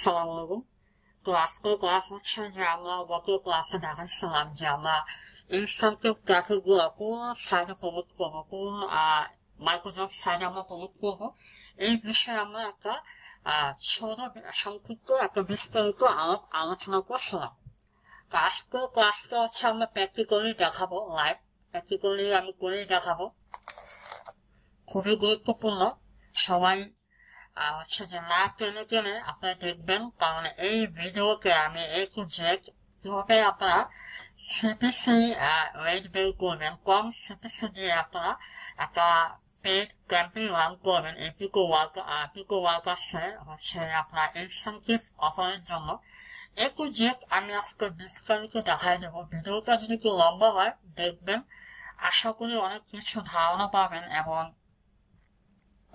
সালাম আলাইকুম ক্লাস হচ্ছে যে আমরা গত ক্লাসে দেখাচ্ছিলাম যে আমরা ইনস্ট্রাকটিভ ট্রাফিকগুলো কোন সাইডে প্রমোট করবো কোন মাইক্রোসফট সাইডে আমরা প্রমোট করবো এই বিষয়ে আমরা একটা ছোট সংক্ষিপ্ত একটা বিস্তারিত আলোচনা করছিলাম আজকে ক্লাসটা হচ্ছে আমরা প্র্যাকটিক্যালি দেখাবো লাইভ প্র্যাকটিক্যালি আমি করেই দেখাবো খুবই গুরুত্বপূর্ণ সবাই হচ্ছে যে না পেলে পেলে আপনারা দেখবেন কারণ এই ভিডিওতে আমি এ টু জেড কীভাবে আপনারা সিপিসি ওয়েট বের করবেন কম সিপিসি দিয়ে আপনারা একটা পেড ক্যাম্পেইন রান করবেন এই পিকো ওয়ার্ক পিকো ওয়ার্কার্সে হচ্ছে আপনার ইনসেন্টিভ অফারের জন্য একটু যে আমি আজকে বিস্তারিত দেখাই দেবো ভিডিওটা যদি একটু লম্বা হয় দেখবেন আশা করি অনেক কিছু ধারণা পাবেন এবং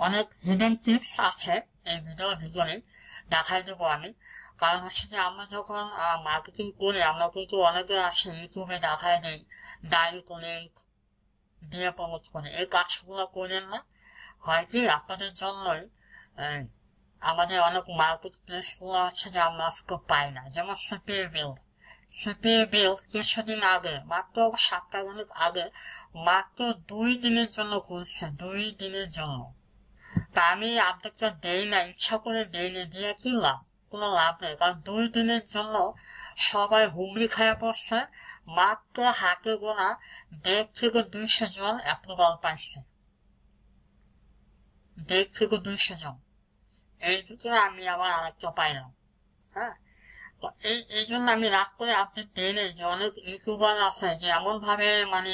অনেক হিডেন টিপস আছে এই ভিডিওর ভিতরে দেখাই দেবো আমি কারণ হচ্ছে যে আমরা যখন মার্কেটিং করি আমরা কিন্তু অনেকে আসে ইউটিউবে দেখায় দিই ডায়রি করেন দিয়ে প্রমোট করে এই কাজগুলো করেন না হয় কি আপনাদের জন্যই আমাদের অনেক মার্কেট প্লেসগুলো হচ্ছে যে আমরা আজকে পাই না যেমন সিপিএ বিল সিপিএ বিল কিছুদিন আগে মাত্র সাতটা ঘন্টা আগে মাত্র দুই দিনের জন্য করছে দুই দিনের জন্য তা আমি আপডেটটা দেই না ইচ্ছা করে দেই না দিয়ে কি লাভ কোনো লাভ নেই কারণ দুই দিনের জন্য সবাই হুগলি খায়া পড়ছে মাত্র হাতে গোনা দেড় থেকে দুইশো জন অ্যাপ্রুভাল পাইছে দেড় থেকে দুইশো জন এই দুটো আমি আবার আরেকটা পাইলাম হ্যাঁ এই এই জন্য আমি রাগ করে আপনি দেন যে অনেক ইউটিউবার আছে যে এমন ভাবে মানে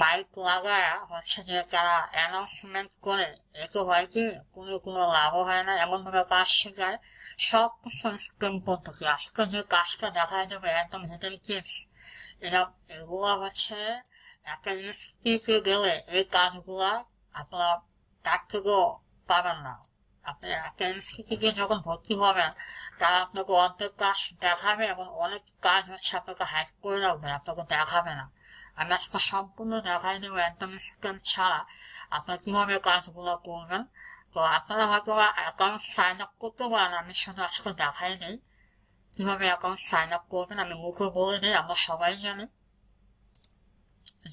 মাইক লাগায় হচ্ছে যে তারা অ্যানাউন্সমেন্ট করে এতে হয় কি কোনো কোনো লাভও হয় না এমনভাবে কাজ শেখায় সব কিছু স্ক্রিন পদ্ধতি আজকে যে কাজটা দেখা যাবে একদম হিডেন কিপস এরা এগুলো হচ্ছে একটা ইনস্টিটিউটে গেলে এই কাজগুলা আপনার তার থেকেও পাবেন না আপনি একটা ইনস্টিটিউটে যখন ভর্তি হবেন তারা আপনাকে অর্ধেক কাজ দেখাবে এবং অনেক কাজ হচ্ছে আপনাকে হাইড করে রাখবে আপনাকে দেখাবে না আমি আজকে সম্পূর্ণ দেখাই দেবো একদমই সিস্টেম ছাড়া আপনার কীভাবে কাজগুলো করবেন তো আপনারা হয়তো অ্যাকাউন্ট সাইন আপ করতে পারেন আমি শুধু আজকে দেখাই দিই কীভাবে অ্যাকাউন্ট সাইন আপ করবেন আমি মুখে বলে দিই আমরা সবাই জানি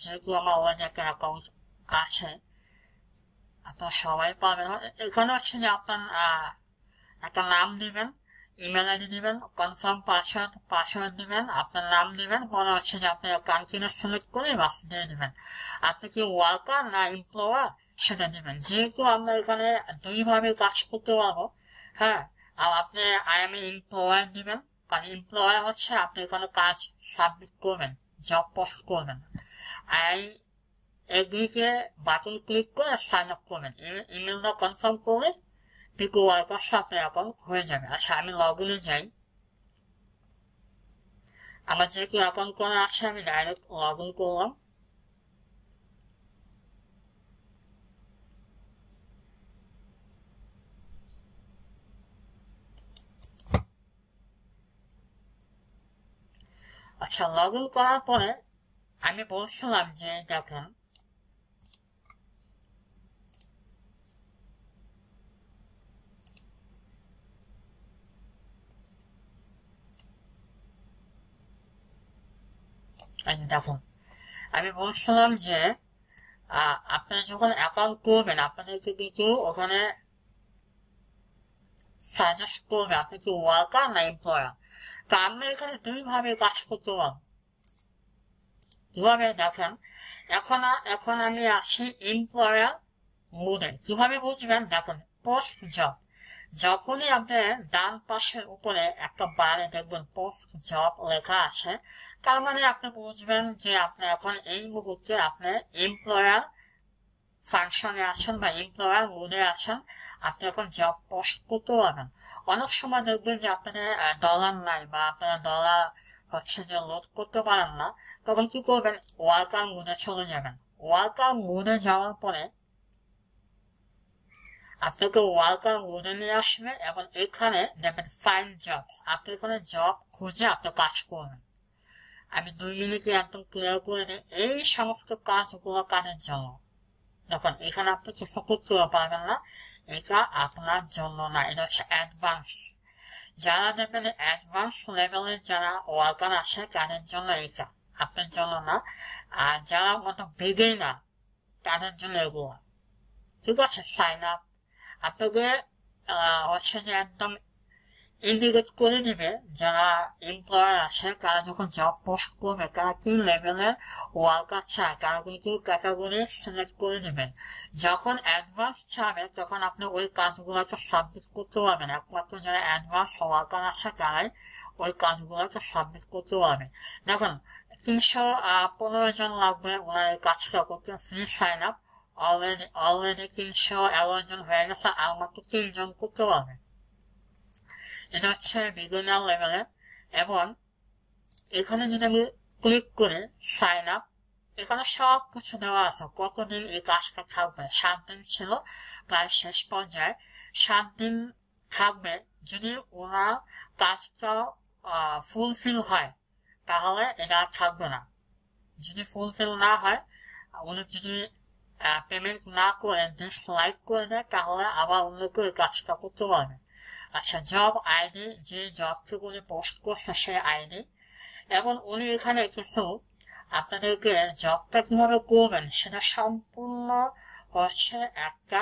যেহেতু আমার অলরেডি একটা অ্যাকাউন্ট আছে আপনারা সবাই পাবেন এখানে হচ্ছে যে আপনার একটা নাম দেবেন ইমেল আইডি দিবেন কনফার্ম পাসওয়ার্ড পাসওয়ার্ড দিবেন আপনার নাম দিবেন মনে হচ্ছে যে আপনার কান্ট্রিটা সিলেক্ট করে বাস দিয়ে দিবেন আপনি কি ওয়ার্কার না এমপ্লয়ার সেটা দিবেন যেহেতু আমরা এখানে দুইভাবে কাজ করতে পারবো হ্যাঁ আর আপনি আই এম এমপ্লয়ার দিবেন কারণ এমপ্লয়ার হচ্ছে আপনি এখানে কাজ সাবমিট করবেন জব পোস্ট করবেন আই এগ্রিকে বাটন ক্লিক করে সাইন আপ করবেন ইমেলটা কনফার্ম করে পিকো পর সাথে অ্যাকাউন্ট হয়ে যাবে আচ্ছা আমি লগ ইনে যাই আমার যেহেতু অ্যাকাউন্ট করা আছে আমি ডাইরেক্ট লগ ইন করলাম আচ্ছা লগ ইন করার পরে আমি বলছিলাম যে দেখেন দেখুন আমি বলছিলাম যে আপনি যখন অ্যাকাউন্ট করবেন আপনাদেরকে কিন্তু ওখানে সাজেস্ট করবে আপনি কি ওয়ার্কার না এমপ্লয়ার তা আমরা এখানে দুইভাবে কাজ করতে পারবো দেখেন এখন এখন আমি আছি এমপ্লয়ার মোডে কিভাবে বুঝবেন দেখুন পোস্ট জব যখনই আপনি ডান পাশের উপরে একটা বারে দেখবেন পোস্ট জব লেখা আছে তার মানে আপনি বুঝবেন যে আপনি এখন এই মুহূর্তে আপনি এমপ্লয়ার ফাংশনে আছেন বা এমপ্লয়ার মুডে আছেন আপনি এখন জব পোস্ট করতে পারবেন অনেক সময় দেখবেন যে আপনি ডলার নাই বা আপনারা ডলার হচ্ছে যে লোড করতে পারেন না তখন কি করবেন ওয়ার্কার মুডে চলে যাবেন ওয়ার্কার মুডে যাওয়ার পরে আপনাকে ওয়ার্কার নিয়ে আসবে এবং এখানে দেখবেন ফাইন জব আপনি এখানে জব খুঁজে আপনি কাজ করবেন আমি দুই মিনিটে একদম ক্লিয়ার করে দিই এই সমস্ত কাজগুলো কাজের জন্য দেখুন এখানে আপনি কিছু করতে পারবেন না এটা আপনার জন্য না এটা হচ্ছে অ্যাডভান্স যারা দেখবেন অ্যাডভান্স লেভেলের যারা ওয়ার্কার আছে তাদের জন্য এটা আপনার জন্য না আর যারা মতো বেগেই না তাদের জন্য এগুলো ঠিক আছে সাইন আপ আপনাকে হচ্ছে যে একদম ইন্ডিকেট করে নেবে যারা এমপ্লয়ার আছে তারা যখন জব পোস্ট করবে তারা কি লেভেলে ওয়ার্কার চায় তারা কিন্তু ক্যাটাগরি সিলেক্ট করে নেবেন যখন অ্যাডভান্স চাবে তখন আপনি ওই কাজগুলোকে সাবমিট করতে পারবেন একমাত্র যারা অ্যাডভান্স ওয়ার্কার আছে তারাই ওই কাজগুলোকে সাবমিট করতে পারবে দেখুন তিনশো পনেরো জন লাগবে ওনার এই কাজটা করতে free sign up already already তিনশো এগারো জন হয়ে গেছে আমাকে মাত্র তিনজন করতে হবে এটা হচ্ছে বিগিনার লেভেলে এবং এখানে যদি আমি ক্লিক করে সাইন আপ এখানে সব কিছু দেওয়া আছে কতদিন এই কাজটা থাকবে সাত দিন ছিল প্রায় শেষ পর্যায়ে সাত দিন থাকবে যদি ওরা কাজটা ফুলফিল হয় তাহলে এটা থাকবে না যদি ফুলফিল না হয় ওদের যদি পেমেন্ট না করে জাস্ট লাইক করে দেয় তাহলে আবার অন্য কেউ কাজটা করতে পারবে আচ্ছা জব আইডি যে জবটুকু উনি পোস্ট করছে সেই আইডি এবং উনি এখানে কিছু আপনাদেরকে জবটা কিভাবে করবেন সেটা সম্পূর্ণ হচ্ছে একটা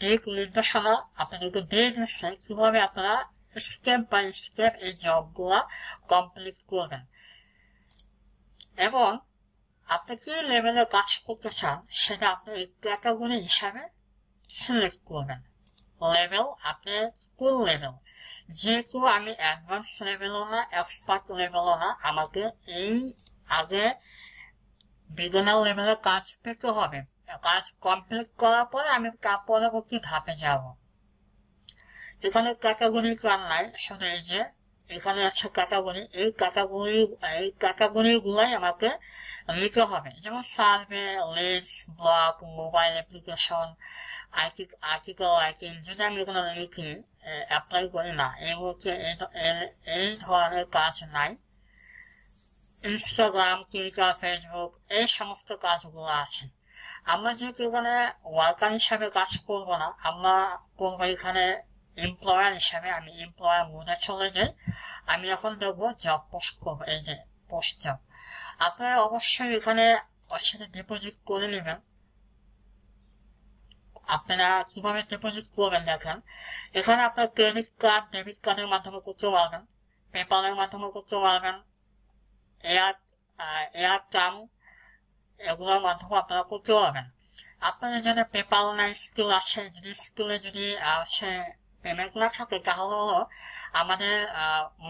দিক নির্দেশনা আপনাদেরকে দিয়ে দিচ্ছে কিভাবে আপনারা স্টেপ বাই স্টেপ এই জবগুলা কমপ্লিট করবেন এবং আপনি কি লেভেলে কাজ করতে চান সেটা আপনি ক্যাটাগরি হিসাবে সিলেক্ট করবেন লেভেল আপনি কোন লেভেল যেহেতু আমি অ্যাডভান্স লেভেলও না এক্সপার্ট লেভেলও না আমাকে এই আগে বিগনার লেভেলে কাজ পেতে হবে কাজ কমপ্লিট করার পরে আমি তার পরবর্তী ধাপে যাব এখানে ক্যাটাগরি কার নাই শুধু এই যে এখানে আছে আচ্ছা, কাকাগণি এই কাকাগণির এই কাকাগণির গুলাই আমাকে নিতে হবে যেমন survey list blog mobile application IT article IT যদি আমি এখানে লিখি অ্যাপ্লাই করি না এই মুহূর্তে এই ধরনের কাজ নাই ইনস্টাগ্রাম টুইটার ফেসবুক এই সমস্ত কাজগুলো আছে আমরা যেহেতু এখানে ওয়ার্কার হিসাবে কাজ করবো না আমরা করবো এখানে এমপ্লয়ার হিসাবে আমি এমপ্লয়ার মোডে চলে যাই আমি এখন দেখবো জব পোস্ট করবো এই যে পোস্ট জব আপনারা অবশ্যই এখানে ওর সাথে ডিপোজিট করে নেবেন আপনারা কিভাবে ডিপোজিট করবেন দেখেন এখানে আপনার ক্রেডিট কার্ড ডেবিট কার্ডের মাধ্যমে করতে পারবেন পেপারের মাধ্যমে করতে পারবেন এয়ার এয়ার টার্ম এগুলোর মাধ্যমে আপনারা করতে পারবেন আপনাদের যেন পেপার নাই স্কুল আছে যদি স্কুলে যদি সে পেমেন্ট না থাকে তাহলে হলো আমাদের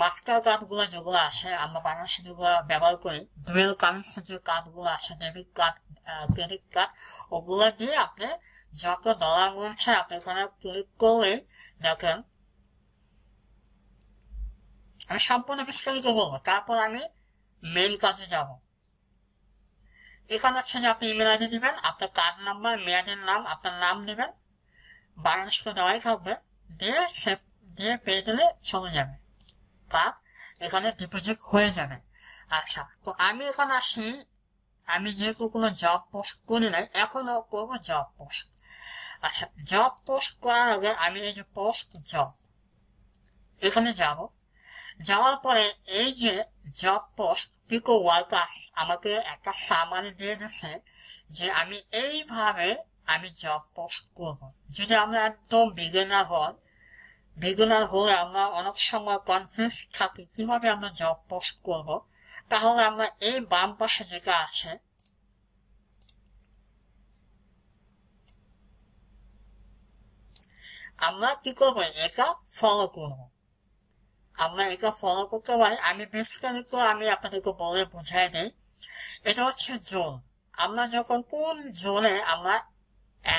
মাস্টার কার্ডগুলো যেগুলো আসে আমরা বাংলাদেশে যেগুলো ব্যবহার করি ডুয়েল কারেন্সি যে কার্ডগুলো আসে ডেবিট কার্ড ক্রেডিট কার্ড ওগুলো দিয়ে আপনি যত ডলার রয়েছে আপনি ওখানে ক্লিক করলে দেখেন আমি সম্পূর্ণ বিস্তারিত বলবো তারপর আমি মেইল কাজে যাব এখানে হচ্ছে যে আপনি ইমেল আইডি দিবেন আপনার কার্ড নাম্বার মেয়াদের নাম আপনার নাম নেবেন বাংলাদেশকে দেওয়াই থাকবে দিয়ে সেভ দিয়ে পেয়ে গেলে চলে যাবে বা এখানে ডিপোজিট হয়ে যাবে আচ্ছা তো আমি এখানে আসি আমি যেহেতু কোনো জব পোস্ট করি নাই এখনও করবো জব পোস্ট আচ্ছা জব পোস্ট করার আগে আমি এই যে পোস্ট জব এখানে যাব যাওয়ার পরে এই যে জব পোস্ট পিকো ওয়ার্কার আমাকে একটা সামারি দিয়ে দিচ্ছে যে আমি এইভাবে আমি জব পোস্ট করবো যদি আমরা একদম বিগেনার হন বিগেনার হলে আমরা অনেক সময় কনফিউজ থাকি কিভাবে আমরা জব পোস্ট করব তাহলে আমরা এই বাম পাশে যেটা আছে আমরা কি করবো এটা ফলো করব আমরা এটা ফলো করতে পারি আমি বিস্তারিত আমি আপনাদেরকে বলে বুঝাই দিই এটা হচ্ছে জোন আমরা যখন কোন জোনে আমরা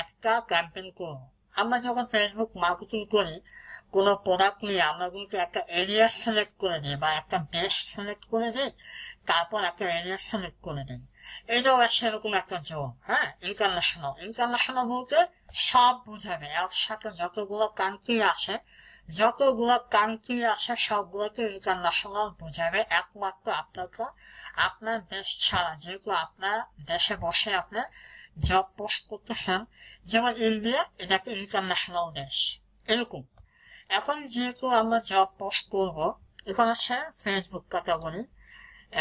একটা ক্যাম্পেন করব আমরা যখন ফেসবুক মার্কেটিং করি কোনো প্রোডাক্ট নিয়ে আমরা কিন্তু একটা এরিয়া সিলেক্ট করে দিই বা একটা দেশ সিলেক্ট করে দিই তারপর একটা এরিয়া সিলেক্ট করে দিই এটাও সেরকম একটা জোন হ্যাঁ ইন্টারন্যাশনাল ইন্টারন্যাশনাল বলতে সব বোঝাবে একসাথে যতগুলো কান্ট্রি আছে যতগুলো কান্ট্রি আছে সবগুলোকে ইন্টারন্যাশনাল বোঝাবে একমাত্র আপনাকে আপনার দেশ ছাড়া যেহেতু আপনার দেশে বসে আপনার জব পোস্ট করতেছেন যেমন ইন্ডিয়া এটা একটা ইন্টারন্যাশনাল দেশ এরকম এখন যেহেতু আমরা জব পোস্ট করব এখন হচ্ছে ফেসবুক ক্যাটাগরি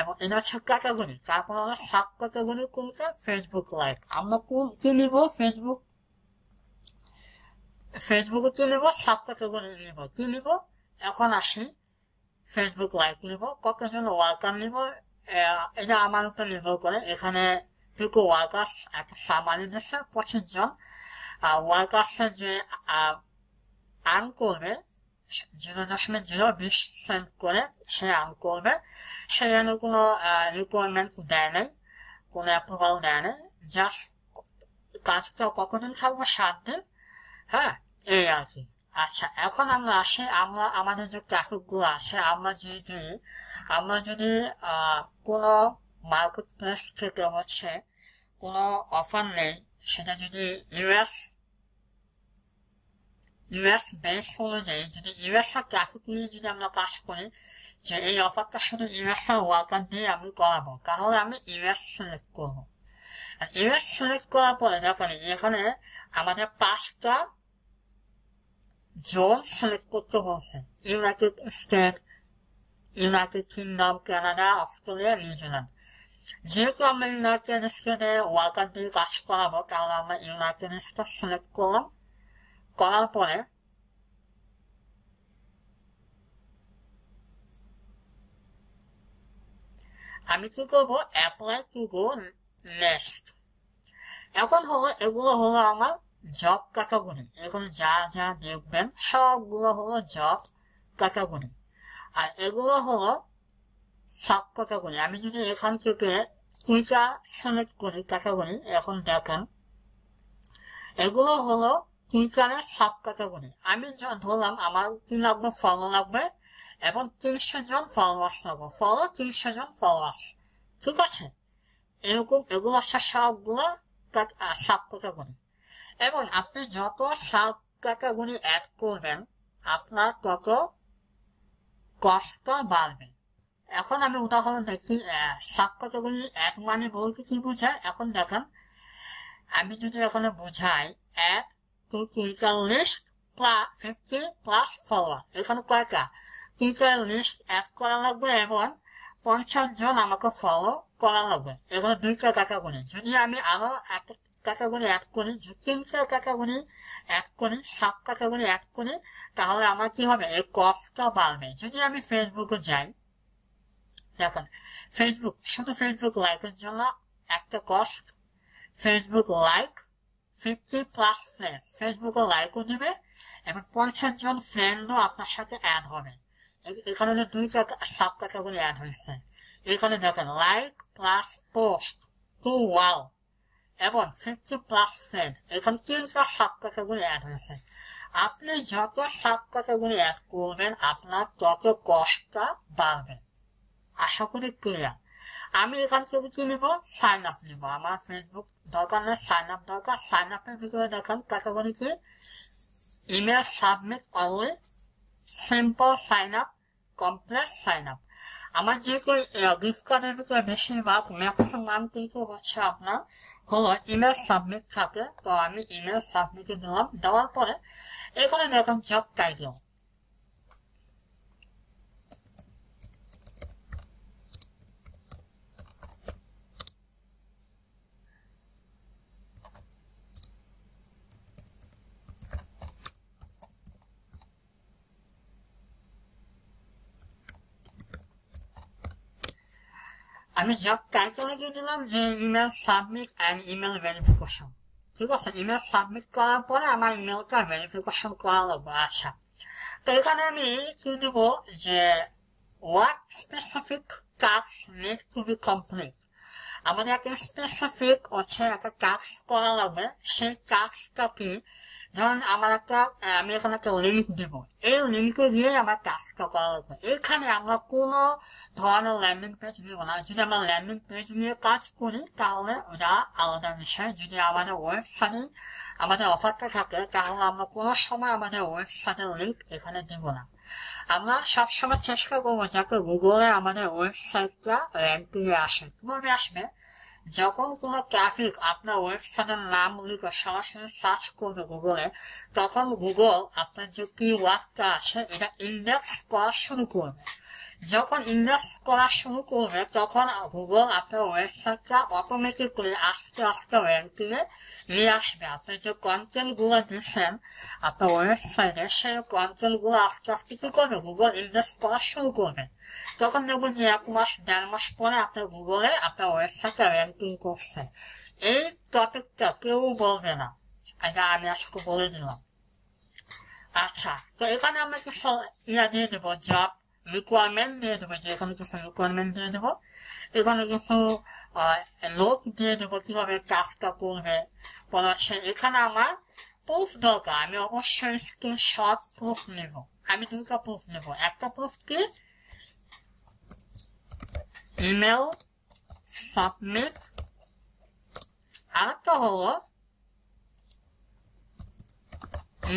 এবং এটা হচ্ছে ক্যাটাগরি তারপর আমরা সাব ক্যাটাগরি কোনটা ফেসবুক লাইক আমরা কোন কি নিব ফেসবুক ফেসবুকে তুলব সাতটা সেকেন্ড নেব কি নেব এখন আসি ফেসবুক লাইভ নেব কতজন ওয়ার্কার নিব এটা আমার উপর নির্ভর করে এখানে টুকু ওয়ার্কার্স একটা সামারি দিচ্ছে পঁচিশ জন আর ওয়ার্কার্সের যে আর্ন করবে জিরো দশমিক জিরো বিশ সেন্ট করে সে আর্ন করবে সে যেন কোনো রিকোয়ারমেন্ট দেয় নাই কোনো অ্যাপ্রুভাল দেয় নাই জাস্ট কাজটা কখন থাকবো সাত দিন হ্যাঁ এই আর কি আচ্ছা এখন আমরা আসি আমরা আমাদের যে ট্রাফিক গুলো আছে আমরা যদি আমরা যদি কোনো মার্কেট প্লেস থেকে হচ্ছে কোনো অফার নেই সেটা যদি ইউএস ইউএস বেস অনুযায়ী যদি ইউএসআর ট্রাফিক নিয়ে যদি আমরা কাজ করি যে এই অফারটা শুধু ইউএসআর ওয়ার্কার দিয়ে আমি করাবো তাহলে আমি ইউএস সিলেক্ট করবো ইউএস সিলেক্ট করার পরে দেখুন এখানে আমাদের পাঁচটা জোন সিলেক্ট করতে বলছে United state United kingdom Canada Australia New Zealand যেহেতু আমরা ইউনাইটেড স্টেটে ওয়ার্কার দিয়ে কাজ করাবো তাহলে আমরা ইউনাইটেড স্টেট সিলেক্ট করলাম করার পরে আমি কি করবো অ্যাপ্লাই টু গো নেক্সট এখন হলো এগুলো হলো আমার জব ক্যাটাগরি এরকম যা যা দেখবেন সবগুলো হলো জব ক্যাটাগরি আর এগুলো হলো সাব ক্যাটাগরি আমি যদি এখান থেকে কুইটা সিলেক্ট করি ক্যাটাগরি এখন দেখেন এগুলো হলো কুইন্টালের সাব ক্যাটাগরি আমি ধরলাম আমার কি লাগবে ফলো লাগবে এবং তিনশো জন ফলোয়ার্স লাগবে ফলো তিনশো জন ফলোয়ার্স ঠিক আছে এরকম এগুলো সবগুলো সাব ক্যাটাগরি এবং আপনি যত টাকা ক্যাটাগরি অ্যাড করবেন আপনার তত কষ্টটা বাড়বে এখন আমি উদাহরণ দেখি টাকা ক্যাটাগরি এক মানে বলতে কি বুঝায় এখন দেখেন আমি যদি এখানে বোঝাই এক two critical list fifty plus follower এখানে কয়টা ক্রিটিক্যাল লিস্ট অ্যাড করা লাগবে এবং পঞ্চাশ জন আমাকে ফলো করা লাগবে এখানে দুইটা ক্যাটাগরি যদি আমি আরো এক গুনে এক করে চার তিনটা গুনে এক করে কাকা গুনে এক করে তাহলে আমার কি হবে এই কফটা বাড়বে যদি আমি ফেসবুকে যাই দেখেন ফেসবুক শুধু ফেসবুক লাইকের জন্য একটা cost Facebook like fifty plus friend ফেসবুকে লাইকও নেবে এবং পঞ্চাশ জন ফ্রেন্ডও আপনার সাথে অ্যাড হবে এখানে দুইটা সাব ক্যাটাগরি অ্যাড হয়েছে এখানে দেখেন like plus post to wall এবং ফিফটি প্লাস ফেড এখানে তিনটা সাব গুলি অ্যাড হয়েছে আপনি যত সাব গুলি অ্যাড করবেন আপনার তত কষ্টটা বাড়বে আশা করি ক্লিয়ার আমি এখান থেকে কি নিব সাইন আপ নিব আমার ফেসবুক দরকার নেই সাইন আপ দরকার সাইন আপের ভিতরে দেখেন ক্যাটাগরি কি email submit always simple sign up complex sign up আমার যেহেতু গিফট কার্ডের ভিতরে বেশিরভাগ ম্যাক্সিমাম কিন্তু হচ্ছে আপনার হলো ইমেল সাবমিট থাকে তো আমি ইমেল সাবমিটে দিলাম দেওয়ার পরে এখানে দেখুন চাপ টাইটেল আমি জব টাইটেলে দিয়ে দিলাম যে email submit and email verification ঠিক আছে ইমেল সাবমিট করার পরে আমার ইমেলটা ভেরিফিকেশন করা লাগবে আচ্ছা তো এখানে আমি কি দিব যে work specific task need to be complete আমাদের একটা স্পেসিফিক হচ্ছে একটা টাস্ক করা লাগবে সেই টাস্কটা কি ধরুন আমার একটা আমি এখানে একটা লিঙ্ক দিব এই লিঙ্কে দিয়ে আমার টাস্কটা করা লাগবে এখানে আমরা কোনো ধরনের ল্যান্ডিং পেজ নিব না যদি আমরা ল্যান্ডিং পেজ নিয়ে কাজ করি তাহলে ওটা আলাদা বিষয় যদি আমাদের ওয়েবসাইটে আমাদের অফারটা থাকে তাহলে আমরা কোনো সময় আমাদের ওয়েবসাইটের লিঙ্ক এখানে দিব না আমরা সবসময় চেষ্টা করবো যাতে গুগলে আমাদের ওয়েবসাইটটা র্যাঙ্কিংয়ে আসে কিভাবে আসবে যখন কোনো ট্রাফিক আপনার ওয়েবসাইটের নামগুলিকে সরাসরি সার্চ করবে গুগলে তখন গুগল আপনার যে কি ওয়ার্ডটা আছে এটা ইন্ডেক্স করা শুরু করবে যখন ইনভেস্ট করা শুরু করবে তখন গুগল আপনার ওয়েবসাইটটা অটোমেটিক করে আস্তে আস্তে র্যাঙ্কিংয়ে নিয়ে আসবে আপনি যে কন্টেন্টগুলো দিচ্ছেন আপনার ওয়েবসাইটে সেই কন্টেন্টগুলো আস্তে আস্তে কী করবে গুগল ইনভেস্ট করা শুরু করবে তখন দেখুন যে এক মাস দেড় মাস পরে আপনার গুগলে আপনার ওয়েবসাইটে র্যাঙ্কিং করছে এই টপিকটা কেউ বলবে না এটা আমি আজকে বলে দিলাম আচ্ছা তো এখানে আমরা কিছু ইয়া দিয়ে দেবো জব রিকোয়ারমেন্ট দিয়ে দেবো যে এখানে কিছু রিকোয়ারমেন্ট দিয়ে দেবো এখানে কিছু লোক দিয়ে দেবো কীভাবে কাজটা করবে বলা এখানে আমার প্রুফ দরকার আমি অবশ্যই স্ক্রিনশট প্রুফ নেব আমি দুটা প্রুফ নেব একটা পোস্ট কি ইমেল সাবমিট আরেকটা হলো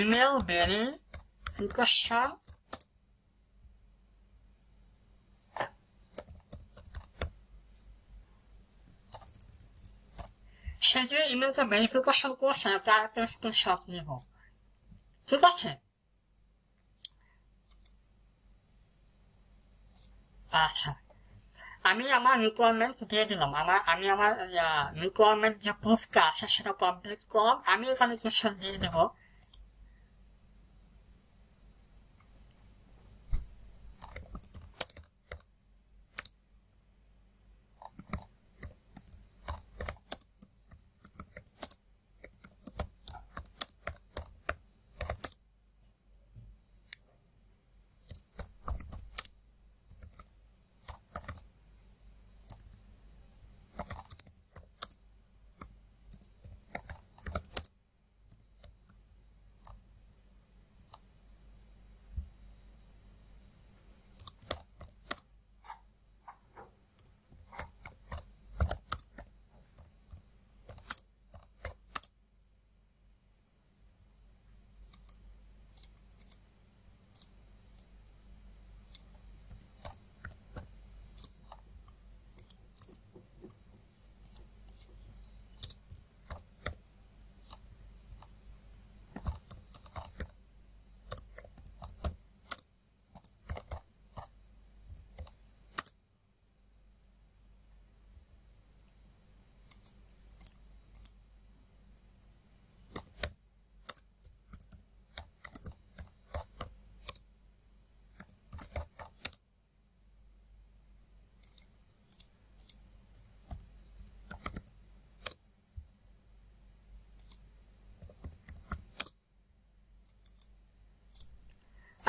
ইমেল বেরিফিকেশন সেজন্য ইমেলটা ভেরিফিকেশন করছে তার স্ক্রিনশট নিব ঠিক আছে আচ্ছা আমি আমার রিকোয়ারমেন্ট দিয়ে দিলাম আমার আমি আমার রিকোয়ারমেন্ট যে পোস্টটা আছে সেটা কমপ্লিট করলাম আমি এখানে কিছু দিয়ে দেবো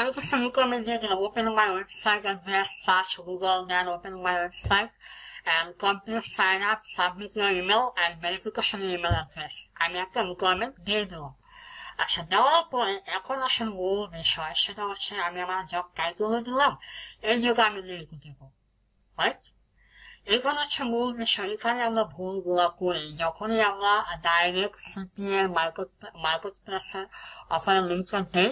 I'm just a look at my video, open my website and just search Google, then open my website and complete sign up, submit your email and verification email address. আমি একটা রিকোয়ারমেন্ট দিয়ে দিলাম আচ্ছা দেওয়ার পরে এখন আসেন মূল বিষয় সেটা হচ্ছে আমি আমার জব টাইটেলও দিলাম এই জন্য আমি লিঙ্ক দেব রাইট এখানে হচ্ছে মূল বিষয় এখানে আমরা ভুলগুলো করি যখনই আমরা ডাইরেক্ট সিপিএ মার্কেট মার্কেট প্লেসের অফার লিঙ্কটা দিই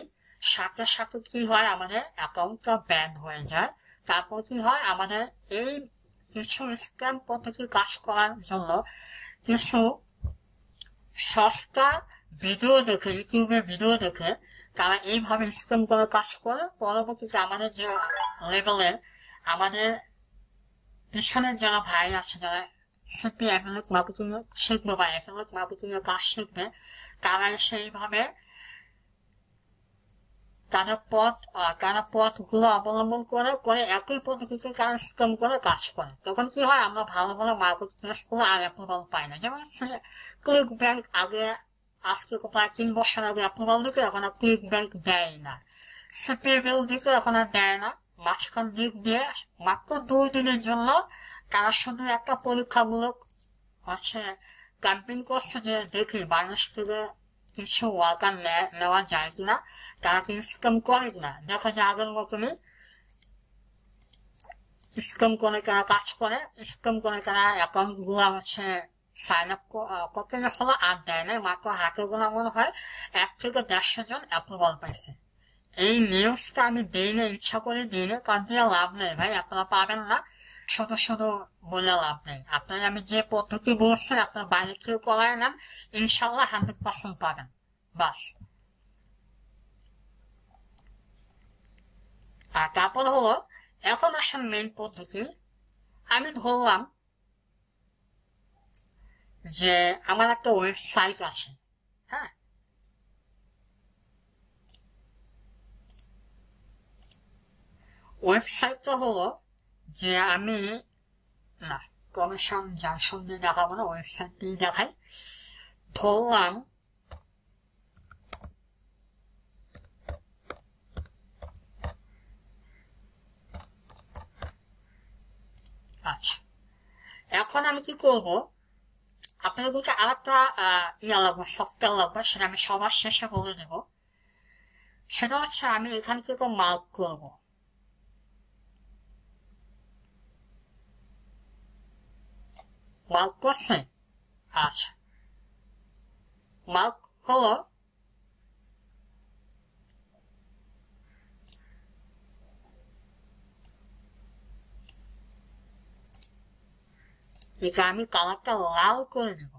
কি হয় আমাদের অ্যাকাউন্টটা ব্যান হয়ে যায় তারপর কি হয় আমাদের এই কিছু স্ক্যাম পদ্ধতি কাজ করার জন্য কিছু সস্তা ভিডিও দেখে ইউটিউবে ভিডিও দেখে তারা এইভাবে স্ক্যাম করে কাজ করে পরবর্তীতে আমাদের যে লেভেলে আমাদের পিছনের যারা ভাই আছে যারা শিখবে অ্যাফিলেট মার্কেটিং শিখবে বা অ্যাফিলেট মার্কেটিং কাজ শিখবে তারা সেইভাবে তারা পথ তারা পথগুলো অবলম্বন করে করে একই পদ্ধতিতে তারা সিস্টেম করে কাজ করে তখন কি হয় আমরা ভালো ভালো মার্কেট প্লেস করে আর অ্যাপ্রুভাল পাই না যেমন ক্লিক ব্যাংক আগে আজ থেকে প্রায় তিন বছর আগে অ্যাপ্রুভাল দিকে এখন আর ক্লিক ব্যাংক দেয় না সিপিএল দিকে এখন আর দেয় না মাঝখান দিক দিয়ে মাত্র দুই দিনের জন্য তারা শুধু একটা পরীক্ষামূলক হচ্ছে ক্যাম্পেইন করছে যে দেখি বাংলাদেশ থেকে কিছু ওয়াকার নেওয়া যায় কিনা তারা কিন্তু স্ক্যাম করে কিনা দেখা যায় আগের মতনই স্ক্যাম করে কারা কাজ করে স্ক্যাম করে কারা অ্যাকাউন্ট গুলা হচ্ছে সাইন আপ করতে না হলো আর দেয় নাই মাত্র হাতে গোনা মনে হয় এক থেকে দেড়শো জন অ্যাপ্রুভাল পাইছে এই নিউজটা আমি দিই না ইচ্ছা করে দিই না কারণ লাভ নেই ভাই আপনারা পাবেন না শত শত বলে লাভ নেই আপনার আমি যে পদ্ধতি বলছি আপনার বাইরে কেউ করায় না ইনশাল্লাহ হান্ড্রেড পার্সেন্ট পাবেন বাস আর তারপর হলো এখন আসার মেন পদ্ধতি আমি ধরলাম যে আমার একটা ওয়েবসাইট আছে হ্যাঁ ওয়েবসাইটটা হলো যে আমি না কমিশন যার সঙ্গে দেখাবো না ওয়েবসাইট দিয়ে দেখাই ধরলাম আচ্ছা এখন আমি কি করব আপনাদের কিন্তু আরেকটা ইয়ে লাগবে সফটওয়্যার লাগবে সেটা আমি সবার শেষে বলে দেব সেটা হচ্ছে আমি এখান থেকে মার্ক করবো মার্ক করছেন আচ্ছা মার্ক হল এটা আমি কালারটা লাল করে দেবো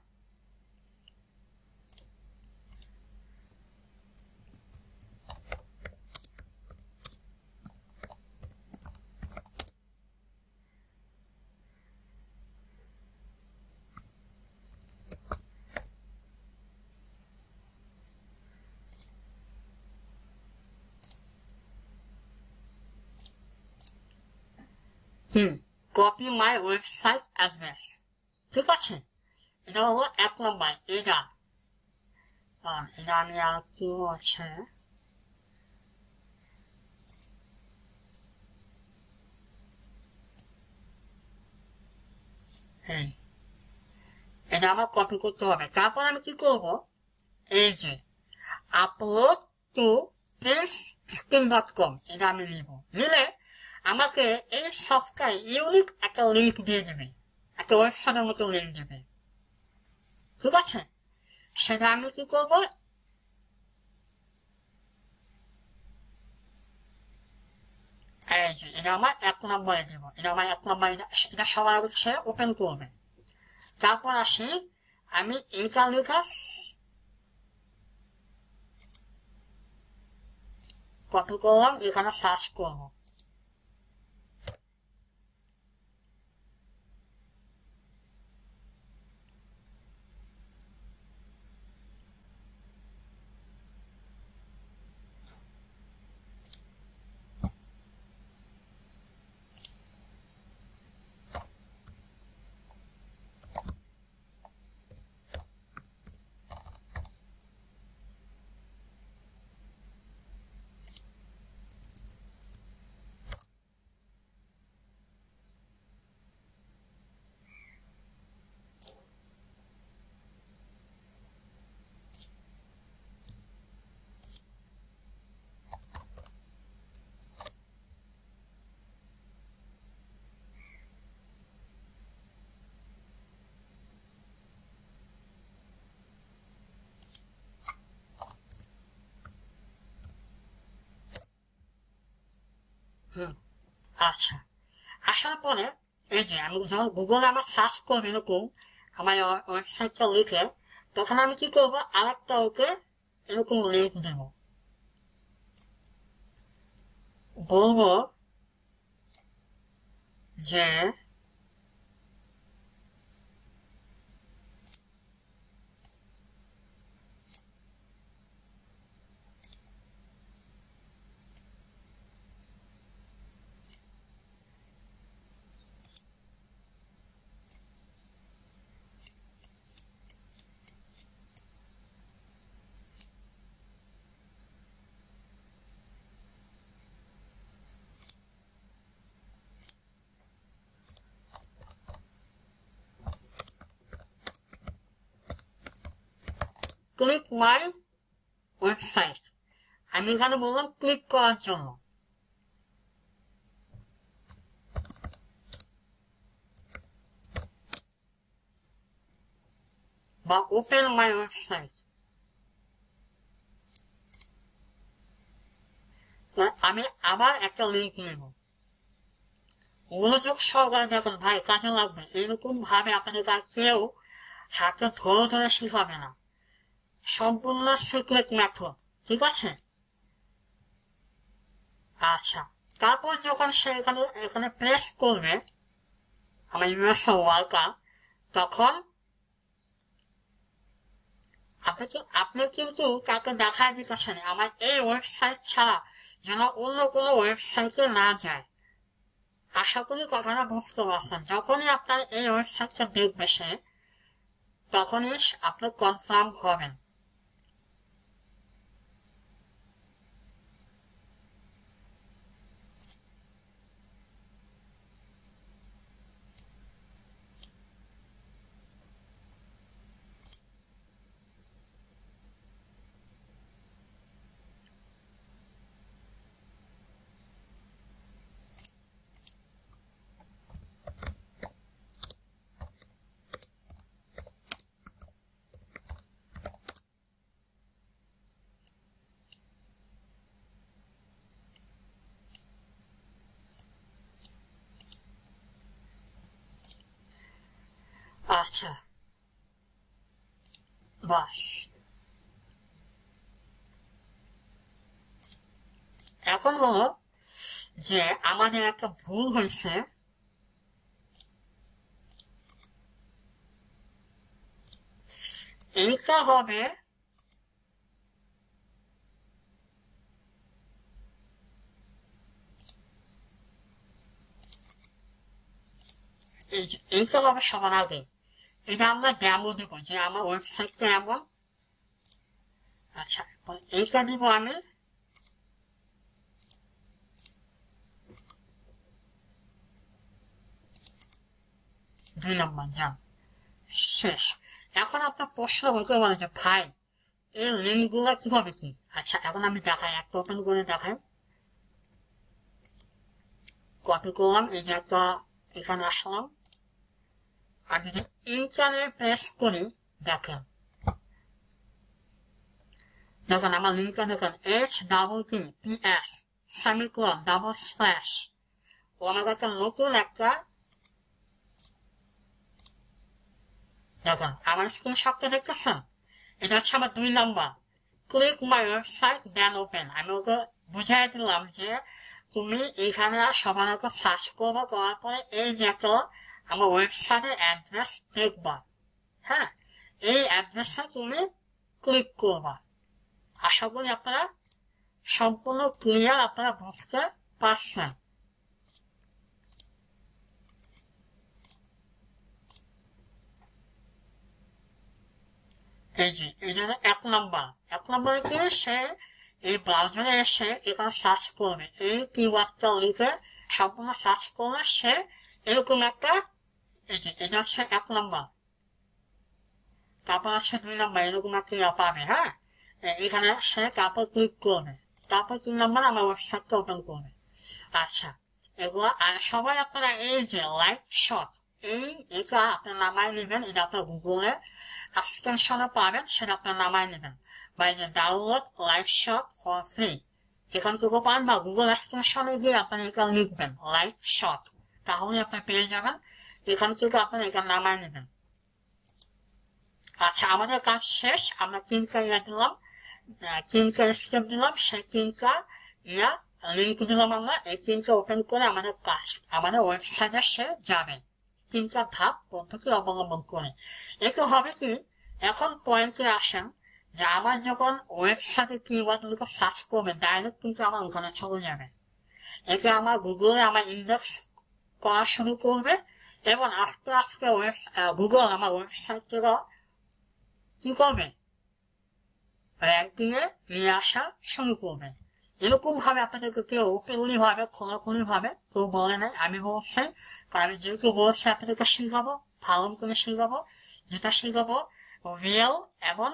hmm copy my website address ঠিক আছে এটা হলো এক নম্বর এটা আর এটা আমি আর কি হচ্ছে হ্যাঁ এটা আমার কপি করতে হবে তারপর আমি কি করব এই যে upload to peace screen dot com এটা আমি নিব নিলে আমাকে এই সফটওয়্যার ইউনিক একটা লিঙ্ক দিয়ে দিবি একটা ওয়েবসাইটের মতো লিঙ্ক দিবি ঠিক আছে সেটা আমি কি করবো এটা আমার এক নম্বরে এটা আমার এক নম্বরে হচ্ছে ওপেন করবে তারপর আসি আমি কপি করলাম এখানে সার্চ করবো হুম আচ্ছা আসার পরে এই যে আমি যখন গুগল আমার সার্চ করবো এরকম আমার ওয়েবসাইটটা লিখে তখন আমি কি করবো আরেকটা ওকে এরকম লিঙ্ক দেব বলবো যে ক্লিক মাই ওয়েবসাইট আমি এখানে বললাম ক্লিক করার জন্য বা ওপেন মাই ওয়েবসাইট আমি আবার একটা লিঙ্ক নেব মনোযোগ সহকারে দেখুন ভাই কাজে লাগবে এরকম ভাবে আপনাদের কাছেও হাতে ধরে ধরে শিখাবে না সম্পূর্ণ সিক্রেট মেথড ঠিক আছে আচ্ছা তারপর যখন সে এখানে এখানে প্রেস করবে আমার ইউএসও ওয়ার্কার তখন আপনি আপনি কিন্তু তাকে দেখায় দিতেছেন আমার এই ওয়েবসাইট ছাড়া যেন অন্য কোনো ওয়েবসাইটে না যায় আশা করি কথাটা বুঝতে পারছেন যখনই আপনার এই ওয়েবসাইটটা দেখবে সে তখনই আপনি কনফার্ম হবেন Archer আচ্ছা। বাস এখন হলো যে আমাদের একটা ভুল হয়েছে এইটা হবে এইটা হবে সবার আগে এটা আমরা ড্যামো দেবো যে আমার ওয়েবসাইটটা এমন আচ্ছা এইটা দিব আমি দুই নম্বর যান শেষ এখন আপনার প্রশ্ন হতে পারে যে ভাই এই লিঙ্কগুলো কিভাবে কি আচ্ছা এখন আমি দেখাই একটা ওপেন করে দেখাই কপি করলাম এই যে একটা এখানে আসলাম আর যদি ইন্টারে প্রেস করি দেখেন দেখেন আমার লিঙ্কটা দেখেন H double T P S semicolon double slash ও আমাকে একটা নতুন একটা দেখুন আমার স্ক্রিন শপটা দেখতেছেন এটা হচ্ছে আমার দুই number click my website then open আমি ওকে বুঝাই দিলাম যে তুমি এখানে আর সবার সার্চ করবো করার পরে এই যেত আমার ওয়েবসাইটের অ্যাড্রেস দেখবা হ্যাঁ এই অ্যাড্রেসটা তুমি ক্লিক করবা আশা করি আপনারা সম্পূর্ণ ক্লিয়ার আপনারা বুঝতে পারছেন এই যে এই জন্য এক নম্বর এক নম্বরে কি সে এই ব্রাউজারে এসে এখানে সার্চ করবে এই কিওয়ার্ডটা লিখে সম্পূর্ণ সার্চ করলে সে এরকম একটা এই যে এটা হচ্ছে এক নম্বর তারপর হচ্ছে দুই নম্বর এরকম একটা ইয়া পাবে হ্যাঁ এখানে সে তারপর ক্লিক করবে তারপর তিন নম্বর আমার ওয়েবসাইটটা ওপেন করবে আচ্ছা এগুলো আর সবাই আপনারা এই যে লাইট শট এই এটা আপনার নামায় নেবেন এটা আপনার গুগলে এক্সটেনশনও পাবেন সেটা আপনার নামায় নেবেন বা এই যে download live shot for free এখান থেকে পান বা গুগল এক্সটেনশনে গিয়ে আপনার এটা লিখবেন লাইভ শট তাহলে আপনি পেয়ে যাবেন এখান থেকে আপনি এটা নামায় নেবেন আচ্ছা আমাদের কাজ শেষ আমরা তিনটা ইয়ে দিলাম তিনটা স্টেপ দিলাম সেই তিনটা ইয়া লিঙ্ক দিলাম আমরা এই তিনটা ওপেন করে আমাদের কাজ আমাদের ওয়েবসাইটে সে যাবে তিনটা ধাপ পদ্ধতি অবলম্বন করে এতে হবে কি এখন পয়েন্টে আসেন যে আমার যখন ওয়েবসাইটে লিখে সার্চ করবে ডাইরেক্ট কিন্তু আমার ওখানে চলে যাবে এতে আমার গুগলে আমার ইন্ডেক্স করা শুরু করবে এবং আস্তে আস্তে গুগল আমার ওয়েবসাইটগুলো কি করবে র্যাঙ্কিংয়ে নিয়ে আসা শুরু করবে এরকম ভাবে আপনাকে কেউ খুনি ভাবে খোলাখুনি ভাবে কেউ বলে নাই আমি বলছি আমি যেহেতু বলছি আপনাদেরকে শিখাবো ভালো করে শিখাবো যেটা শিখাবো রিয়েল এবং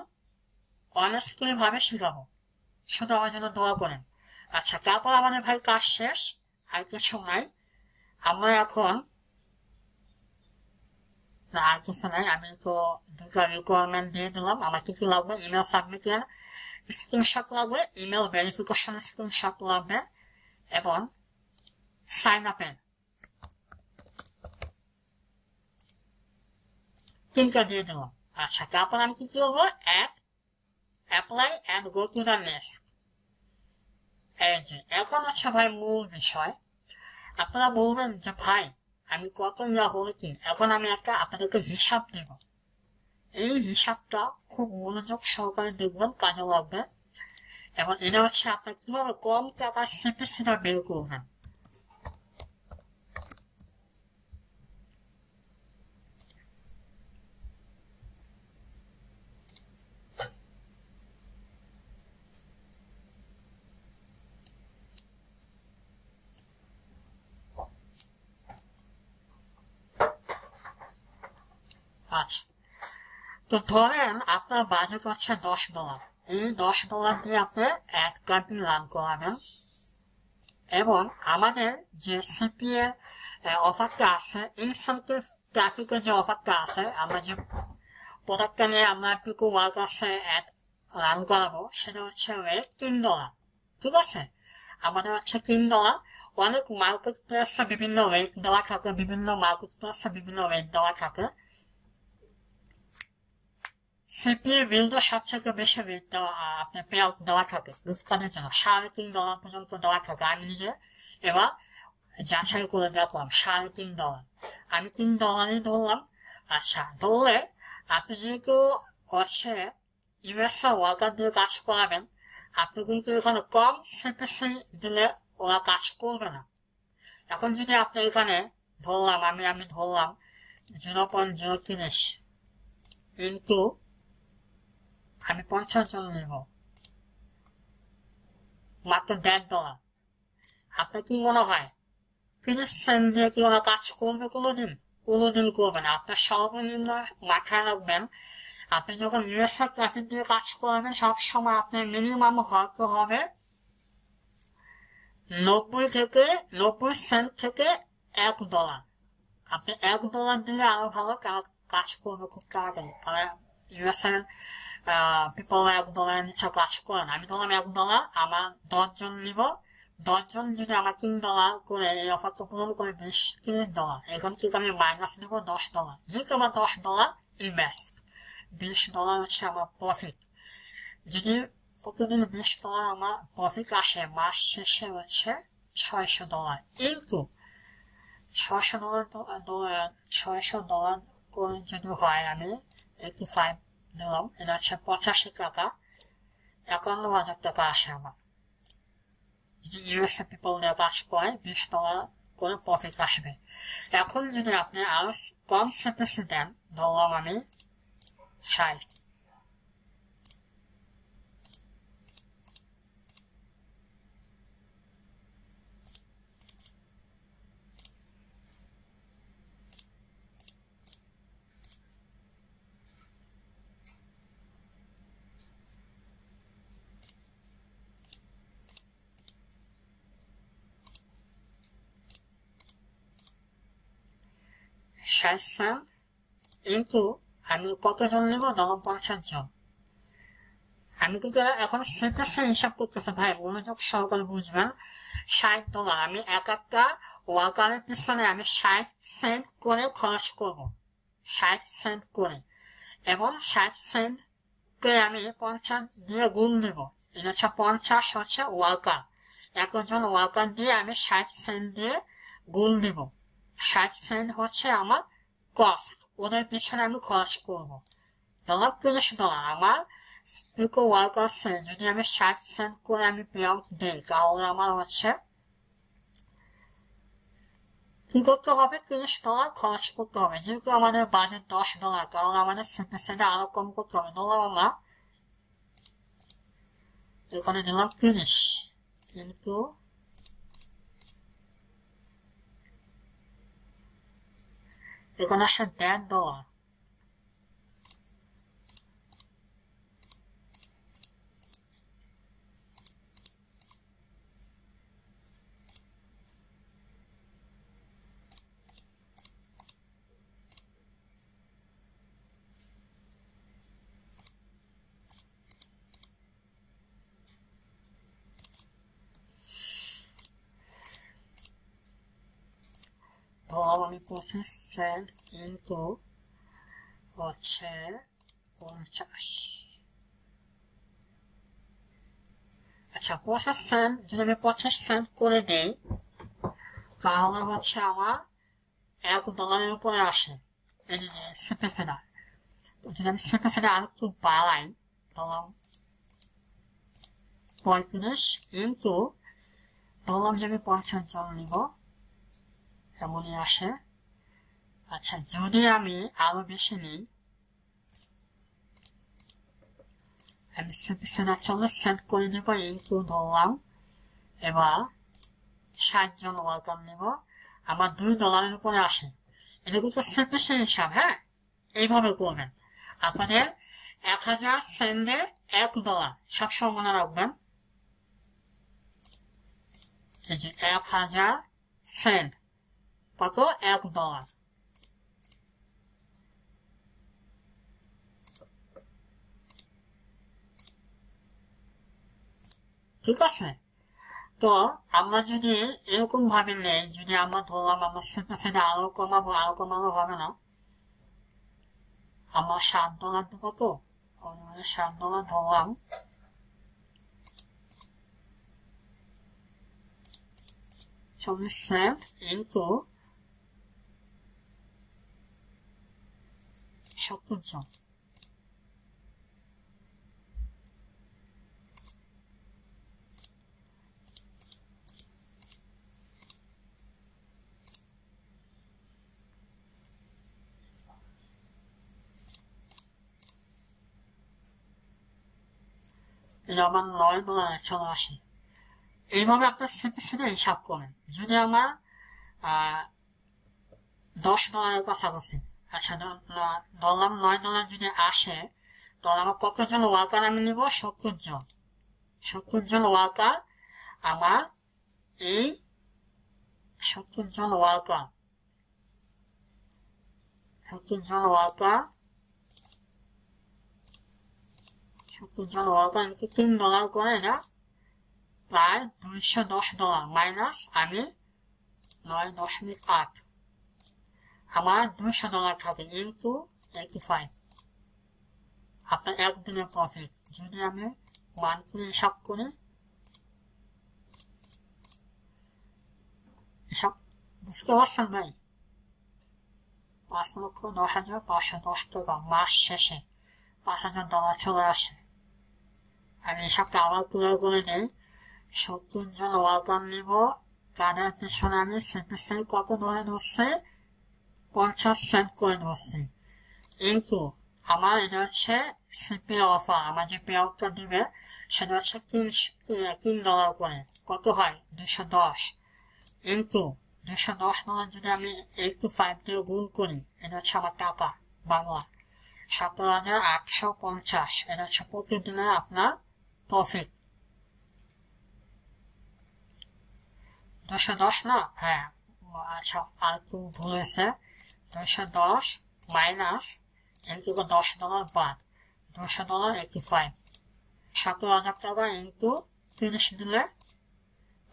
অনেস্টলি ভাবে শিখাবো শুধু আমার জন্য দোয়া করেন আচ্ছা তারপর আমাদের ভাই কাজ শেষ আর কিছু নাই আমরা এখন আর কিছু নাই আমি তো দুটো রিকোয়ারমেন্ট দিয়ে দিলাম আমার কিছু লাগবে ইমেল সাবমিট স্ক্রিনশট লাগবে ইমেল ভেরিফিকেশনের স্ক্রিনশট লাগবে এবং সাইন আপের তিনটা দিয়ে দিলাম আচ্ছা তারপর আমি কি করবো app apply app go to the next এই যে এখন হচ্ছে ভাই মূল বিষয় আপনারা বলবেন যে ভাই আমি কত ইয়া হয়েছি এখন আমি একটা আপনাদেরকে হিসাব দেবো এই হিসাবটা খুব মনোযোগ সহকারে দেখবেন কাজে লাগবে এবং এটা হচ্ছে আপনার কিভাবে কম টাকার সেটে সেটা বের করবেন আচ্ছা তো ধরেন আপনার বাজেট হচ্ছে দশ ডলার এই দশ ডলার দিয়ে আপনি এক কার্টুন রান করাবেন এবং আমাদের যে সিপিএ অফারটা আছে এই ইনসেন্টিভ ট্রাফিকের যে অফারটা আছে আমরা যে প্রোডাক্টটা নিয়ে আমরা টুকু ওয়ার্কার্সে এক রান করাবো সেটা হচ্ছে রেট তিন ডলার ঠিক আছে আমাদের হচ্ছে তিন ডলার অনেক মার্কেট প্লেসে বিভিন্ন রেট দেওয়া থাকে বিভিন্ন মার্কেট প্লেসে বিভিন্ন রেট দেওয়া থাকে CPU 빌드 বেশি 메시빌드 আপনি পেয়াল দেওয়া থাকে ইফকানের জন্য সাড়ে তিন ডলার পর্যন্ত দেওয়া থাকে আমি নিজে এবার যাচাই করে দেখলাম সাড়ে তিন ডলার আমি তিন ডলারই ধরলাম আচ্ছা ধরলে আপনি যেহেতু হচ্ছে ইউএসএ ওয়ার্কার দিয়ে কাজ করাবেন আপনি কিন্তু এখানে কম সিপিসি দিলে ওরা কাজ করবে না এখন যদি আপনি এখানে ধরলাম আমি আমি ধরলাম জিরো পয়েন্ট জিরো তিরিশ ইন্টু আমি পঞ্চাশ জন নেব মাত্র দেড় ডলার আপনার কি মনে হয় ফিনিশ সেল দিয়ে কি ওরা কাজ করবে কোনোদিন কোনোদিন করবে না আপনার সর্বনিম্ন মাথায় রাখবেন আপনি যখন নিজস্ব ট্রাফিক দিয়ে কাজ করবেন সবসময় আপনার মিনিমাম হয়তো হবে নব্বই থেকে নব্বই সেন্ট থেকে এক ডলার আপনি এক ডলার দিলে আরো ভালো কাজ করবে খুব তাড়াতাড়ি কারণ ইউএসএর পিপল একদলের নিচে কাজ করে না আমি ধরলাম একদলা আমার দশজন নিব দশজন যদি আমার তিন ডলার করে এই অফারটা পূরণ করে বিশ তিরিশ ডলার এখান থেকে আমি মাইনাস নেব দশ ডলার যেহেতু আমার দশ ডলার ইনভেস্ট বিশ ডলার হচ্ছে আমার প্রফিট যদি প্রতিদিন বিশ ডলার আমার প্রফিট আসে মাস শেষে হচ্ছে ছয়শো ডলার কিন্তু ছয়শো ডলার ছয়শো ডলার করে যদি হয় আমি একটু ফাইভ এটা হচ্ছে পঁচাশি টাকা একান্ন হাজার টাকা আসে আমার যদি ইউএসএ পিপল নিয়ে কাজ করে বিশ ডলার করে প্রফিট আসবে এখন যদি আপনি আরো কম সেপেসে দেন ধরলাম আমি ষাট ষাট সাল ইন্টু আমি কতজন নেব ধরো পঞ্চাশ জন আমি কিন্তু এখন সেটার হিসাব করতেছি ভাই মনোযোগ সহকারে বুঝবেন ষাট ডলার আমি এক একটা ওয়ার্কারের পিছনে আমি ষাট সেন্ট করে খরচ করব ষাট সেন্ট করে এবং ষাট সেন্টকে আমি পঞ্চাশ দিয়ে গুণ নেব এটা হচ্ছে পঞ্চাশ হচ্ছে ওয়ার্কার একজন ওয়ার্কার দিয়ে আমি ষাট সেন্ট দিয়ে গুণ নেব ষাট সেন্ট হচ্ছে আমার cost, ওদের পেছনে আমি খরচ করব ডলার তিরিশ ডলার আমার স্পিকো ওয়ার্কার্সে যদি আমি ষাট সেন্ট করে আমি পে আউট দিই তাহলে আমার হচ্ছে কি করতে হবে তিরিশ ডলার খরচ করতে হবে যেহেতু আমাদের বাজেট দশ ডলার তাহলে আমাদের সেটা আরো কম করতে হবে ডলার আমরা এখানে নিলাম তিরিশ কিন্তু They're gonna shut that ধর আমি পঁচিশ সেন্ট ইন্টু হচ্ছে পঞ্চাশ আচ্ছা পঁচিশ সেন্ট যদি আমি পঁচিশ সেন্ট করে দিই তাহলে হচ্ছে আমার এক ডলারের উপরে আসে সেপেসেডার যদি আমি সেপেসেডার আর একটু বাড়াই ধরলাম পঁয়ত্রিশ ইন্টু ধরলাম যে আমি পঞ্চাশ জল নিব এমনই আসে আচ্ছা যদি আমি আরো বেশি নিই আমি সেভেসেনার চলে সেভ করে নেব ইনক্লু ধরলাম এবার সাতজন ওয়ার্কার ওয়েলকাম আমার দুই ডলারের উপরে আসে এটা কিন্তু সেভেসের হিসাব হ্যাঁ এইভাবে করবেন আপনাদের এক হাজার সেন্ডে এক ডলার সবসময় মনে রাখবেন এই যে এক হাজার সেন্ট কত একবার ঠিক আছে তো আমরা যদি এরকম ভাবে নেই যদি আমরা ধরলাম আমার সেটা সেটা আরো কমাবো আরো কমানো হবে না আমার সাত ডলার কত সাত ডলার ধরলাম চল্লিশ সেন্ট ইন্টু 小碰撞. আমার নয় ডলারে চলে আসে এইভাবে আপনার স্মৃতি শুধু হিসাব করেন যদি আমার দশ ডলারের কাছাকাছি সাধারণ ডলার নয় ডলার যদি আসে তাহলে আমার কতজন ওয়াকার আমি নিব সত্তর জন সত্তর ওয়াকার আমার এই সত্তর ওয়াকার সত্তর ওয়াকার তিন ডলার করে এটা প্রায় দুইশো দশ ডলার মাইনাস আমি নয় দশমিক আট আমার দুইশো ডলার থাকে ইন্টু এইটি ফাইভ আপনার একদিনের প্রফিট যদি আমি মান্থলি হিসাব করে বুঝতে পারছেন ভাই পাঁচ লক্ষ দশ হাজার পাঁচশো দশ টাকা মাস শেষে পাঁচ হাজার ডলার চলে আসে আমি হিসাবটা আবার পুরো করে নেই সত্তর জন ওয়ার্কার নিব তাদের পিছনে আমি সিপিসি কত ধরে ধরছে পঞ্চাশ সেন্ট করে ধরছি কিন্তু আমার এটা হচ্ছে পে অফার আমার যে পে অফটা দিবে সেটা হচ্ছে তিন তিন ডলার করে কত হয় দুশো দশ কিন্তু দুশো দশ ডলার যদি আমি এইট টু ফাইভ দিয়ে গুণ করি এটা হচ্ছে আমার টাকা বাংলা সতেরো হাজার আটশো পঞ্চাশ এটা হচ্ছে প্রতিদিনে আপনার প্রফিট দুশো দশ না হ্যাঁ আচ্ছা আর একটু ভুল হয়েছে দুশো দশ মাইনাস ইন্টু দশ ডলার বাদ দুশো ডলার এইটি ফাইভ সতেরো হাজার টাকা ইন্টু তিরিশ দিলে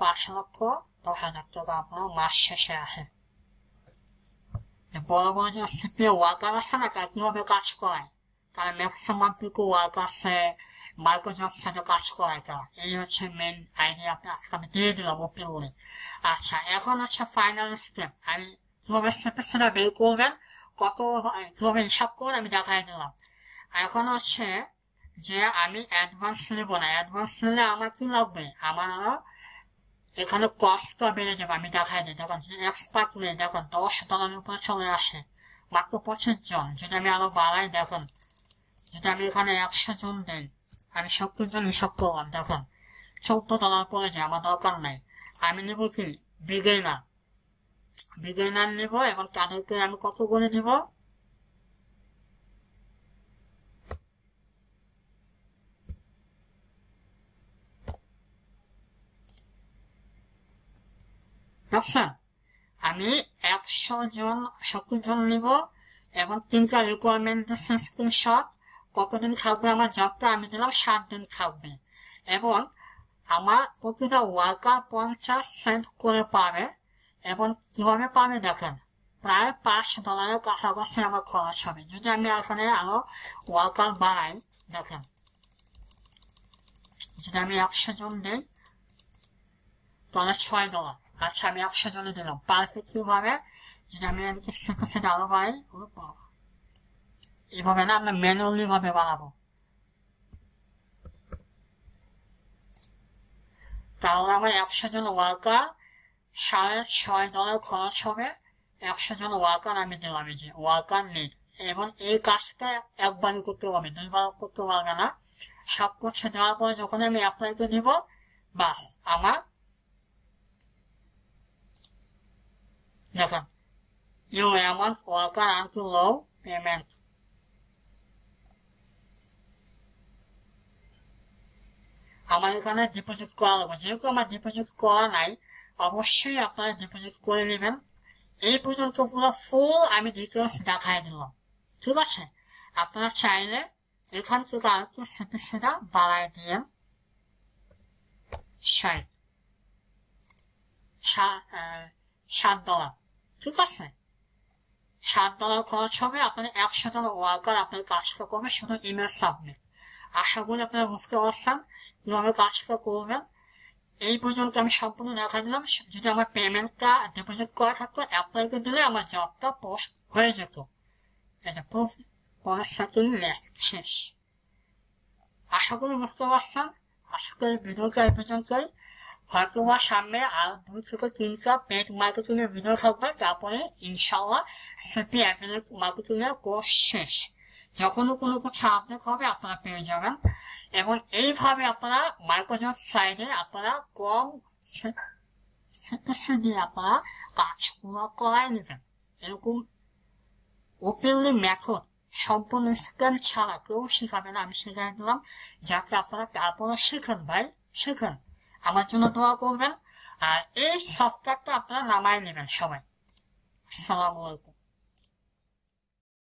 পাঁচ লক্ষ দশ হাজার টাকা আপনার মাস শেষে আসে বড় বড় যে সিপিএ ওয়ার্কার আছে না তারা কীভাবে কাজ করায় তারা ম্যাক্সিমাম পিকু আছে মাইক্রোসফট সাথে কাজ করে তা এই হচ্ছে মেন আইডিয়া আপনি আজকে আমি দিয়ে দিলাম ওপেন করে আচ্ছা এখন হচ্ছে ফাইনাল স্টেপ আমি জমের সেপারসেটা বের করবেন কত জমের হিসাব করে আমি দেখাই দিলাম এখন হচ্ছে যে আমি অ্যাডভান্স নেব না অ্যাডভান্স নিলে আমার কি লাগবে আমার এখানে কস্টটা বেড়ে যাবে আমি দেখাই দিই দেখুন এক্সপার্ট নিয়ে দেখুন দশ ডলারের উপরে চলে আসে মাত্র পঁচিশ জন যদি আমি আরো বাড়াই দেখুন যদি আমি এখানে একশো জন দিই আমি সত্তর জন হিসাব করলাম দেখুন চোদ্দ ডলার পড়ে যায় আমার দরকার নাই আমি নেব কি বিগে না বিগিনার নেব এবং তাদেরকে আমি কত গুণে নেব আচ্ছা, আমি একশো জন সত্তর জন নিব এবং তিনটা রিকোয়ারমেন্ট স্ক্রিনশট কতদিন থাকবে আমার জবটা আমি দিলাম সাত দিন থাকবে এবং আমার প্রতিটা ওয়ার্কার পঞ্চাশ সেন্ট করে পাবে এবং কিভাবে পাবে দেখেন প্রায় পাঁচ ডলারের কাছাকাছি আমার খরচ হবে যদি আমি এখানে আরো ওয়ার্কার বাড়াই দেখেন যদি আমি একশো জন দিই তাহলে ছয় ডলার আচ্ছা আমি একশো জনে দিলাম কিভাবে যদি আমি আমি কিছু কিছু বাড়াই এভাবে না আমরা ম্যানুয়ালি ভাবে বাড়াবো তাহলে আমার একশো জন ওয়ার্কার সাড়ে ছয় ডলার খরচ হবে একশো জন ওয়ার্কার আমি দিলাম যে ওয়ার্কার নিড এবং এই কাজটা একবার করতে পারবে দুইবার করতে পারবে না সব করছে দেওয়ার পরে যখন আমি অ্যাপ্লাই করে নিব বাস আমার দেখেন ইউ অ্যামাউন্ট ওয়ার্কার আনটু লো পেমেন্ট আমার এখানে ডিপোজিট করা লাগবে যেহেতু আমার ডিপোজিট করা নাই অবশ্যই আপনারা ডিপোজিট করে নেবেন এই পর্যন্ত পুরো ফুল আমি ডিটেলস দেখাই দিলাম ঠিক আছে আপনারা চাইলে এখান থেকে আর সেটা সেটা বাড়াই দিয়ে ষাট সাত ডলার ঠিক আছে সাত ডলার খরচ হবে আপনার একশো ডলার ওয়ার্কার আপনার কাজটা করবে শুধু ইমেল সাবমিট আশা করি আপনারা বুঝতে পারছেন কিভাবে কাজটা করবেন এই পর্যন্ত আমি সম্পূর্ণ দেখা দিলাম যদি আমার পেমেন্টটা ডিপোজিট করা থাকতো অ্যাপ্লাই করে দিলে আমার জবটা পোস্ট হয়ে যেত এটা প্রুফ পনেরো লেখা শেষ আশা করি বুঝতে পারছেন আশা করি ভিডিওটা এই পর্যন্তই হয়তো বা সামনে আর দুই থেকে তিনটা পেড মার্কেটিংয়ের ভিডিও থাকবে তারপরে ইনশাল্লাহ সেপি অ্যাফিলেট মার্কেটিং কোর্স শেষ যখনও কোনো কিছু আপডেট হবে আপনারা পেয়ে যাবেন এবং এইভাবে আপনারা মাইক্রোসফট সাইডে আপনারা কম দিয়ে আপনারা কাজগুলো করাই নেবেন এরকম ওপেনলি ম্যাথড সম্পূর্ণ স্ক্যান ছাড়া কেউ শেখাবে না আমি শেখাই দিলাম যাকে আপনারা আপনারা শেখেন ভাই শেখেন আমার জন্য দোয়া করবেন আর এই সফটওয়্যারটা আপনারা নামায় নেবেন সবাই আসসালামু আলাইকুম